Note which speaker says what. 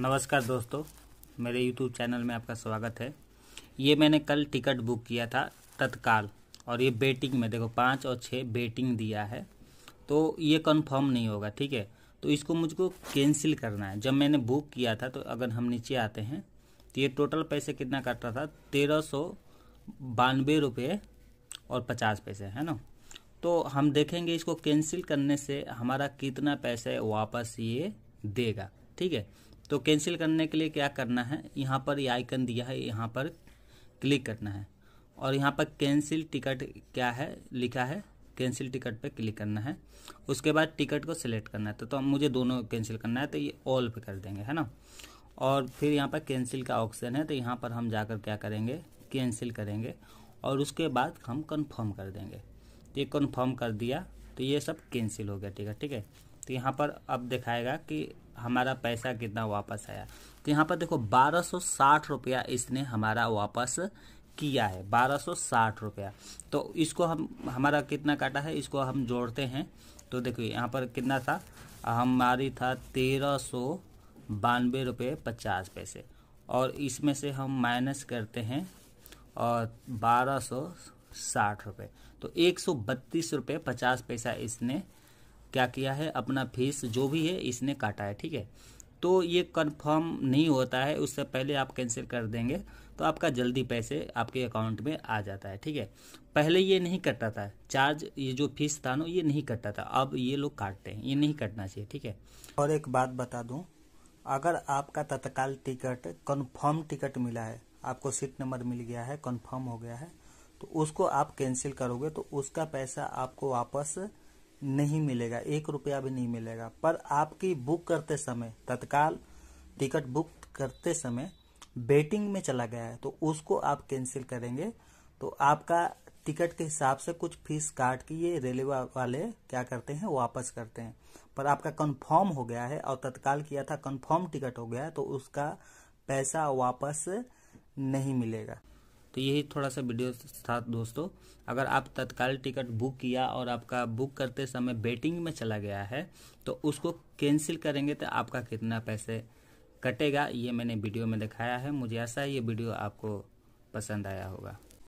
Speaker 1: नमस्कार दोस्तों मेरे YouTube चैनल में आपका स्वागत है ये मैंने कल टिकट बुक किया था तत्काल और ये बेटिंग में देखो पाँच और छः बेटिंग दिया है तो ये कन्फर्म नहीं होगा ठीक है तो इसको मुझको कैंसिल करना है जब मैंने बुक किया था तो अगर हम नीचे आते हैं तो ये टोटल पैसे कितना कट रहा था तेरह सौ बानवे रुपये और पचास पैसे है ना तो हम देखेंगे इसको कैंसिल करने से हमारा कितना पैसे वापस ये देगा ठीक है तो कैंसिल करने के लिए क्या करना है यहाँ पर ये आइकन दिया है यहाँ पर क्लिक करना है और यहाँ पर कैंसिल टिकट क्या है लिखा है कैंसिल टिकट पर क्लिक करना है उसके बाद टिकट को सिलेक्ट करना है तो, तो मुझे दोनों कैंसिल करना है तो ये ऑल पे कर देंगे है ना और फिर यहाँ पर कैंसिल का ऑप्शन है तो यहाँ पर हम जाकर क्या करेंगे कैंसिल करेंगे और उसके बाद हम कन्फर्म कर देंगे तो ये कन्फर्म कर दिया तो ये सब कैंसिल हो गया टिकट ठीक है तो यहाँ पर अब दिखाएगा कि हमारा पैसा कितना वापस आया तो यहाँ पर देखो बारह सौ साठ रुपया इसने हमारा वापस किया है बारह सौ साठ रुपया तो इसको हम हमारा कितना काटा है इसको हम जोड़ते हैं तो देखो यहाँ पर कितना था हमारी था तेरह सौ बानवे रुपये पचास पैसे और इसमें से हम माइनस करते हैं और बारह सौ साठ रुपये तो एक सौ बत्तीस रुपये पचास पैसा इसने क्या किया है अपना फीस जो भी है इसने काटा है ठीक है तो ये कन्फर्म नहीं होता है उससे पहले आप कैंसिल कर देंगे तो आपका जल्दी पैसे आपके अकाउंट में आ जाता है ठीक है पहले ये नहीं कटता था चार्ज ये जो फीस था ना ये नहीं कटता था अब ये लोग काटते हैं ये नहीं कटना चाहिए ठीक है और एक बात बता दूँ अगर आपका तत्काल टिकट कन्फर्म टिकट मिला है आपको सीट नंबर मिल गया है कन्फर्म हो गया है तो उसको आप कैंसिल करोगे तो उसका पैसा आपको वापस नहीं मिलेगा एक रुपया भी नहीं मिलेगा पर आपकी बुक करते समय तत्काल टिकट बुक करते समय बेटिंग में चला गया है तो उसको आप कैंसिल करेंगे तो आपका टिकट के हिसाब से कुछ फीस काट के ये रेलवे वाले क्या करते हैं वापस करते हैं पर आपका कंफर्म हो गया है और तत्काल किया था कंफर्म टिकट हो गया है तो उसका पैसा वापस नहीं मिलेगा तो यही थोड़ा सा वीडियो था दोस्तों अगर आप तत्काल टिकट बुक किया और आपका बुक करते समय बेटिंग में चला गया है तो उसको कैंसिल करेंगे तो आपका कितना पैसे कटेगा ये मैंने वीडियो में दिखाया है मुझे ऐसा है ये वीडियो आपको पसंद आया होगा